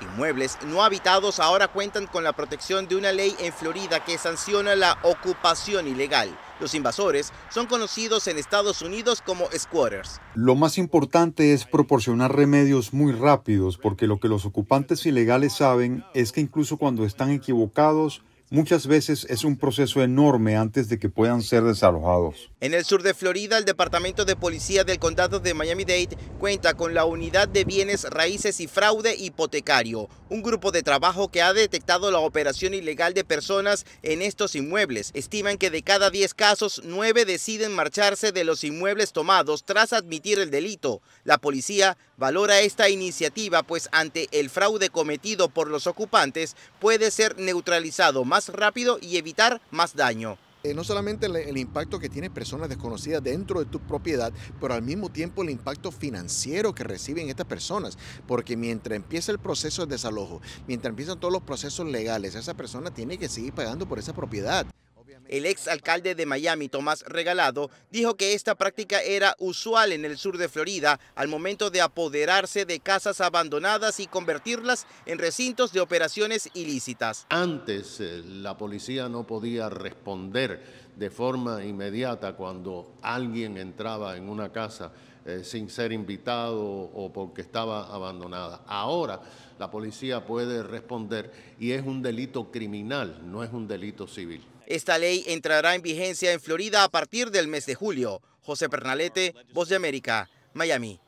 Inmuebles no habitados ahora cuentan con la protección de una ley en Florida que sanciona la ocupación ilegal. Los invasores son conocidos en Estados Unidos como squatters. Lo más importante es proporcionar remedios muy rápidos porque lo que los ocupantes ilegales saben es que incluso cuando están equivocados, Muchas veces es un proceso enorme antes de que puedan ser desalojados. En el sur de Florida, el Departamento de Policía del Condado de Miami-Dade cuenta con la Unidad de Bienes Raíces y Fraude Hipotecario, un grupo de trabajo que ha detectado la operación ilegal de personas en estos inmuebles. Estiman que de cada 10 casos, 9 deciden marcharse de los inmuebles tomados tras admitir el delito. La policía valora esta iniciativa pues ante el fraude cometido por los ocupantes puede ser neutralizado más más rápido y evitar más daño eh, no solamente el, impacto que tiene personas desconocidas dentro de tu propiedad, pero al mismo tiempo el impacto financiero que reciben estas personas. Porque mientras empieza el proceso de desalojo, mientras empiezan todos los procesos legales, esa persona tiene que seguir pagando por esa propiedad. El ex alcalde de Miami, Tomás Regalado, dijo que esta práctica era usual en el sur de Florida al momento de apoderarse de casas abandonadas y convertirlas en recintos de operaciones ilícitas. Antes eh, la policía no podía responder de forma inmediata cuando alguien entraba en una casa eh, sin ser invitado o porque estaba abandonada. Ahora la policía puede responder y es un delito criminal, no es un delito civil. Esta ley entrará en vigencia en Florida a partir del mes de julio. José Pernalete, Voz de América, Miami.